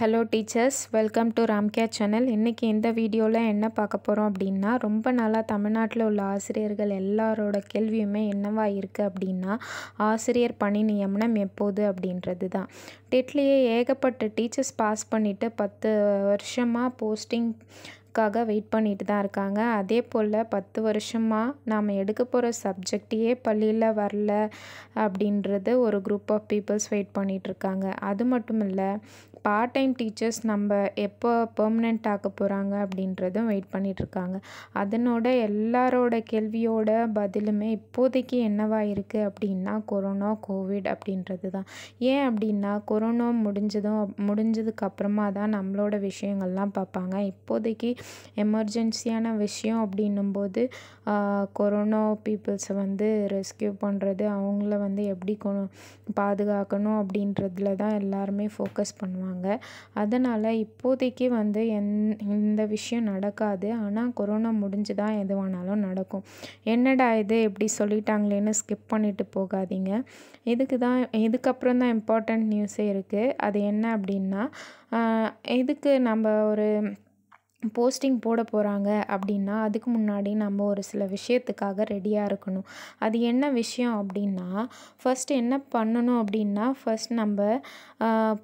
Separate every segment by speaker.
Speaker 1: hello teachers welcome to Ramke channel இன்றைக்கி இந்த வீடியோவில் என்ன பார்க்க போகிறோம் அப்படின்னா ரொம்ப நாளாக தமிழ்நாட்டில் உள்ள ஆசிரியர்கள் எல்லாரோட கேள்வியுமே என்னவாக இருக்குது அப்படின்னா ஆசிரியர் பணி நியமனம் எப்போது அப்படின்றது தான் டெட்லியே ஏகப்பட்ட டீச்சர்ஸ் பாஸ் பண்ணிவிட்டு பத்து வருஷமாக போஸ்டிங் க்காக வெயிட் பண்ணிட்டு தான் இருக்காங்க அதே போல் பத்து வருஷமாக நாம் எடுக்க போகிற சப்ஜெக்டையே பள்ளியில் வரல அப்படின்றது ஒரு குரூப் ஆஃப் பீப்புள்ஸ் வெயிட் பண்ணிகிட்ருக்காங்க அது மட்டும் இல்லை பார்ட் டைம் டீச்சர்ஸ் நம்ம எப்போ பெர்மனெண்ட் ஆக்க போகிறாங்க அப்படின்றதும் வெயிட் பண்ணிகிட்ருக்காங்க அதனோட எல்லாரோட கேள்வியோட பதிலுமே இப்போதைக்கு என்னவா இருக்குது அப்படின்னா கொரோனா கோவிட் அப்படின்றது தான் ஏன் அப்படின்னா கொரோனா முடிஞ்சதும் முடிஞ்சதுக்கு அப்புறமா தான் நம்மளோட விஷயங்கள்லாம் பார்ப்பாங்க இப்போதைக்கு எமர்ஜென்சியான விஷயம் அப்படின்னும்போது கொரோனா பீப்புள்ஸை வந்து ரெஸ்கியூ பண்ணுறது அவங்கள வந்து எப்படி கொ பாதுகாக்கணும் அப்படின்றதுல தான் எல்லாருமே ஃபோக்கஸ் பண்ணுவாங்க சொன்னாங்க அதனால் இப்போதைக்கு வந்து எந் இந்த விஷயம் நடக்காது ஆனால் கொரோனா முடிஞ்சு தான் எதுவானாலும் நடக்கும் என்னடா இது எப்படி சொல்லிட்டாங்களேன்னு ஸ்கிப் பண்ணிட்டு போகாதீங்க இதுக்கு தான் இதுக்கப்புறம் தான் இம்பார்ட்டண்ட் நியூஸே இருக்குது அது என்ன அப்படின்னா இதுக்கு நம்ம ஒரு போஸ்டிங் போட போகிறாங்க அப்படின்னா அதுக்கு முன்னாடி நம்ம ஒரு சில விஷயத்துக்காக ரெடியாக இருக்கணும் அது என்ன விஷயம் அப்படின்னா ஃபஸ்ட்டு என்ன பண்ணணும் அப்படின்னா ஃபஸ்ட் நம்ம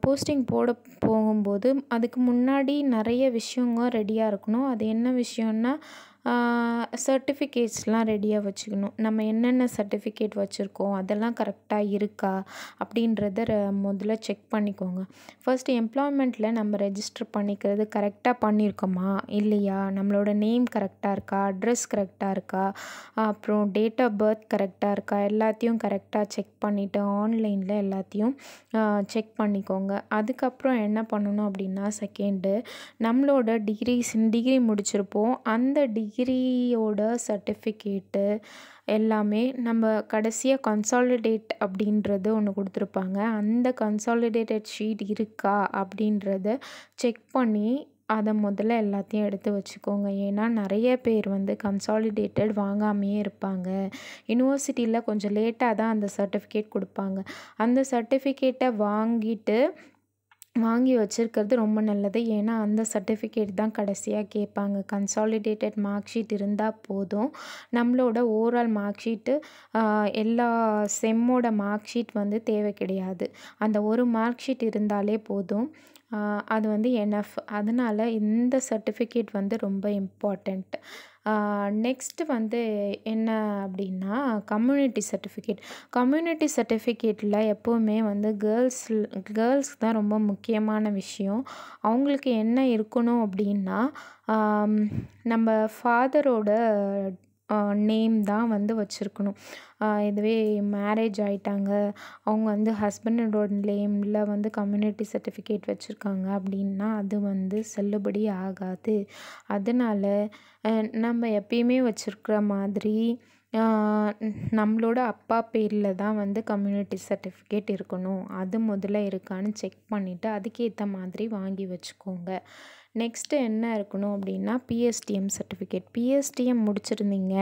Speaker 1: போஸ்டிங் போட போகும்போது அதுக்கு முன்னாடி நிறைய விஷயங்க ரெடியாக இருக்கணும் அது என்ன விஷயம்னா சர்டிஃபிகேட்ஸ்லாம் ரெடியாக வச்சுக்கணும் நம்ம என்னென்ன சர்டிஃபிகேட் வச்சுருக்கோம் அதெல்லாம் கரெக்டாக இருக்கா அப்படின்றத முதல்ல செக் பண்ணிக்கோங்க ஃபஸ்ட்டு எம்ப்ளாய்மெண்ட்டில் நம்ம ரெஜிஸ்டர் பண்ணிக்கிறது கரெக்டாக பண்ணியிருக்கோமா இல்லையா நம்மளோட நேம் கரெக்டாக இருக்கா அட்ரஸ் கரெக்டாக இருக்கா அப்புறம் டேட் ஆஃப் பர்த் கரெக்டாக இருக்கா எல்லாத்தையும் கரெக்டாக செக் பண்ணிவிட்டு ஆன்லைனில் எல்லாத்தையும் செக் பண்ணிக்கோங்க அதுக்கப்புறம் என்ன பண்ணணும் அப்படின்னா செகண்டு நம்மளோட டிகிரிஸ் டிகிரி முடிச்சிருப்போம் அந்த டிகிரி டிகிரியோட சர்டிஃபிகேட்டு எல்லாமே நம்ம கடைசியாக கன்சாலிடேட் அப்படின்றது ஒன்று கொடுத்துருப்பாங்க அந்த கன்சாலிடேட்டட் ஷீட் இருக்கா அப்படின்றத செக் பண்ணி அதை முதல்ல எல்லாத்தையும் எடுத்து வச்சுக்கோங்க ஏன்னா நிறைய பேர் வந்து கன்சாலிடேட்டட் வாங்காமையே இருப்பாங்க யூனிவர்சிட்டியில் கொஞ்சம் லேட்டாக தான் அந்த சர்டிஃபிகேட் கொடுப்பாங்க அந்த சர்டிஃபிகேட்டை வாங்கிட்டு வாங்கி வச்சுருக்கிறது ரொம்ப நல்லது ஏன்னா அந்த சர்டிஃபிகேட் தான் கடைசியாக கேட்பாங்க கன்சாலிடேட்டட் மார்க் ஷீட் இருந்தால் போதும் நம்மளோட ஓவரால் மார்க் ஷீட்டு எல்லா செம்மோட மார்க் ஷீட் வந்து தேவை கிடையாது அந்த ஒரு மார்க் ஷீட் இருந்தாலே போதும் அது வந்து என்எஃப் அதனால் இந்த சர்டிஃபிகேட் வந்து ரொம்ப இம்பார்ட்டண்ட் நெக்ஸ்ட்டு வந்து என்ன அப்படின்னா கம்யூனிட்டி சர்டிஃபிகேட் கம்யூனிட்டி சர்டிஃபிகேட்டில் எப்போவுமே வந்து கேர்ள்ஸ் கேர்ள்ஸ்க்கு தான் ரொம்ப முக்கியமான விஷயம் அவங்களுக்கு என்ன இருக்கணும் அப்படின்னா நம்ம ஃபாதரோட நேம் தான் வந்து வச்சுருக்கணும் இதுவே மேரேஜ் ஆகிட்டாங்க அவங்க வந்து ஹஸ்பண்டோட நேமில் வந்து கம்யூனிட்டி சர்டிஃபிகேட் வச்சுருக்காங்க அப்படின்னா அது வந்து செல்லுபடி ஆகாது அதனால் நம்ம எப்பயுமே வச்சுருக்குற மாதிரி நம்மளோட அப்பா பேரில் தான் வந்து கம்யூனிட்டி சர்டிஃபிகேட் இருக்கணும் அது முதல்ல இருக்கான்னு செக் பண்ணிவிட்டு அதுக்கேற்ற மாதிரி வாங்கி வச்சுக்கோங்க நெக்ஸ்ட்டு என்ன இருக்கணும் அப்படின்னா பிஎஸ்டிஎம் சர்டிஃபிகேட் பிஎஸ்டிஎம் முடிச்சிருந்தீங்க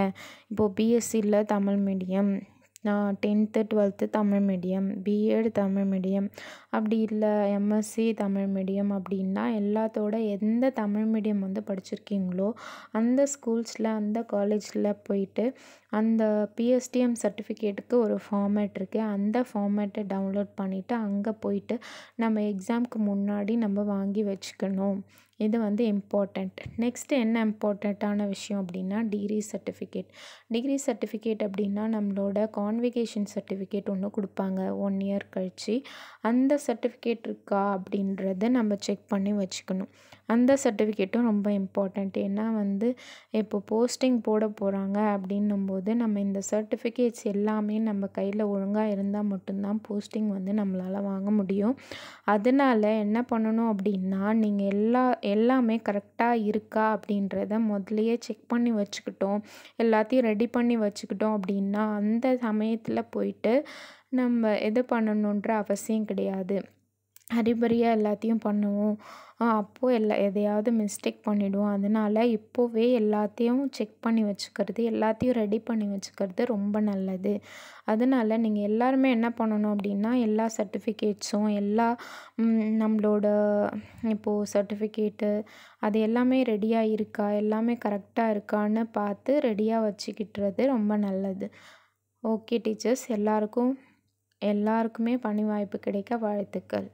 Speaker 1: இப்போது பிஎஸ்சியில் தமிழ் மீடியம் நான் tenth twelfth Tamil medium BEd Tamil medium அப்படி இல்லை எம்எஸ்சி தமிழ் மீடியம் அப்படின்னா எல்லாத்தோட எந்த தமிழ் மீடியம் வந்து படிச்சிருக்கீங்களோ அந்த ஸ்கூல்ஸில் அந்த காலேஜில் போயிட்டு அந்த பிஎஸ்டிஎம் சர்டிஃபிகேட்டுக்கு ஒரு ஃபார்மேட் இருக்குது அந்த ஃபார்மேட்டை டவுன்லோட் பண்ணிவிட்டு அங்கே போயிட்டு நம்ம எக்ஸாமுக்கு முன்னாடி நம்ம வாங்கி வச்சுக்கணும் இது வந்து இம்பார்ட்டண்ட் நெக்ஸ்ட்டு என்ன இம்பார்ட்டண்ட்டான விஷயம் அப்படின்னா டிகிரி சர்டிஃபிகேட் டிகிரி சர்டிஃபிகேட் அப்படின்னா நம்மளோட கான்விகேஷன் சர்டிஃபிகேட் ஒன்று கொடுப்பாங்க ஒன் இயர் கழித்து அந்த சர்டிஃபிகேட் இருக்கா அப்படின்றத நம்ம செக் பண்ணி வச்சுக்கணும் அந்த சர்டிஃபிகேட்டும் ரொம்ப இம்பார்ட்டண்ட் ஏன்னா வந்து இப்போ போஸ்டிங் போட போகிறாங்க அப்படின்னும் போது நம்ம இந்த சர்டிஃபிகேட்ஸ் எல்லாமே நம்ம கையில் ஒழுங்காக இருந்தால் மட்டும்தான் போஸ்டிங் வந்து நம்மளால் வாங்க முடியும் அதனால் என்ன பண்ணணும் அப்படின்னா நீங்கள் எல்லா எல்லாமே கரெக்டாக இருக்கா அப்படின்றத முதலையே செக் பண்ணி வச்சுக்கிட்டோம் எல்லாத்தையும் ரெடி பண்ணி வச்சுக்கிட்டோம் அப்படின்னா அந்த சமயத்தில் போயிட்டு நம்ம எது பண்ணணுன்ற அவசியம் கிடையாது அறிபறியாக எல்லாத்தையும் பண்ணுவோம் அப்போது எல்லா எதையாவது மிஸ்டேக் பண்ணிவிடுவோம் அதனால இப்போவே எல்லாத்தையும் செக் பண்ணி வச்சுக்கிறது எல்லாத்தையும் ரெடி பண்ணி வச்சுக்கிறது ரொம்ப நல்லது அதனால நீங்கள் எல்லாருமே என்ன பண்ணணும் அப்படின்னா எல்லா சர்டிஃபிகேட்ஸும் எல்லா நம்மளோட இப்போது சர்டிஃபிகேட்டு அது எல்லாமே ரெடியாக இருக்கா எல்லாமே கரெக்டாக இருக்கான்னு பார்த்து ரெடியாக வச்சுக்கிட்டுறது ரொம்ப நல்லது ஓகே டீச்சர்ஸ் எல்லாருக்கும் எல்லாருக்குமே பணி வாய்ப்பு கிடைக்க வாழ்த்துக்கள்